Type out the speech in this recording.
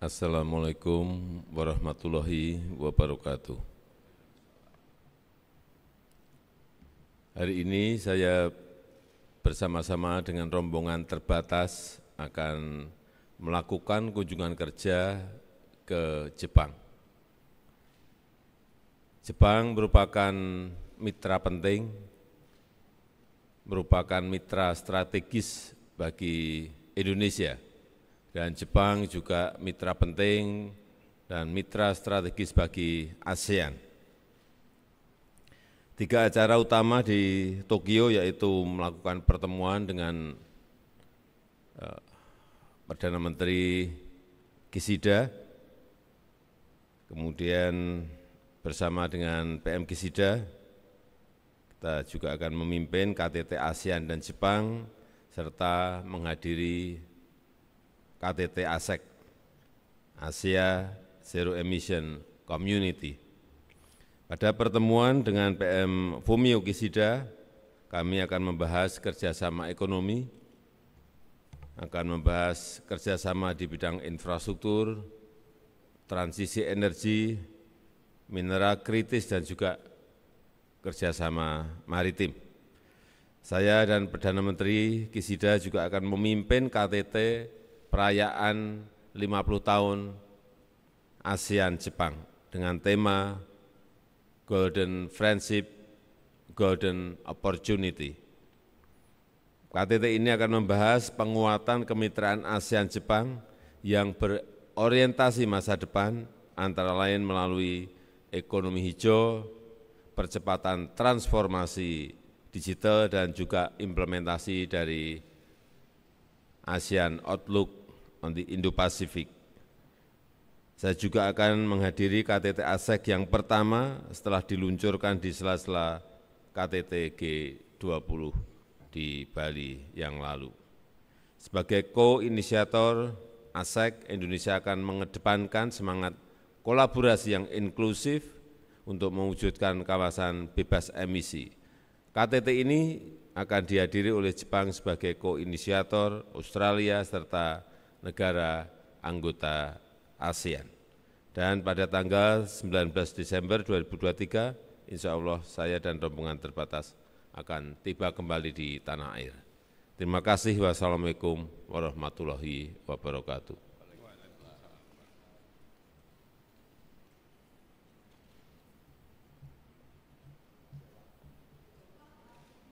Assalamualaikum warahmatullahi wabarakatuh. Hari ini saya bersama-sama dengan rombongan terbatas akan melakukan kunjungan kerja ke Jepang. Jepang merupakan mitra penting, merupakan mitra strategis bagi Indonesia dan Jepang juga mitra penting dan mitra strategis bagi ASEAN. Tiga acara utama di Tokyo yaitu melakukan pertemuan dengan eh, Perdana Menteri Kishida, kemudian bersama dengan PM Kishida, kita juga akan memimpin KTT ASEAN dan Jepang, serta menghadiri KTT ASEC, Asia Zero Emission Community. Pada pertemuan dengan PM Fumio Kishida, kami akan membahas kerjasama ekonomi, akan membahas kerjasama di bidang infrastruktur, transisi energi, mineral kritis, dan juga kerjasama maritim. Saya dan Perdana Menteri Kishida juga akan memimpin KTT perayaan 50 tahun ASEAN Jepang dengan tema Golden Friendship, Golden Opportunity. KTT ini akan membahas penguatan kemitraan ASEAN Jepang yang berorientasi masa depan antara lain melalui ekonomi hijau, percepatan transformasi digital dan juga implementasi dari ASEAN Outlook on the Indo-Pacific. Saya juga akan menghadiri KTT ASEC yang pertama setelah diluncurkan di sela-sela KTT G20 di Bali yang lalu. Sebagai co-inisiator ASEC, Indonesia akan mengedepankan semangat kolaborasi yang inklusif untuk mewujudkan kawasan bebas emisi KTT ini akan dihadiri oleh Jepang sebagai koinisiator, Australia, serta negara anggota ASEAN. Dan pada tanggal 19 Desember 2023, insya Allah saya dan rombongan terbatas akan tiba kembali di tanah air. Terima kasih. Wassalamualaikum warahmatullahi wabarakatuh.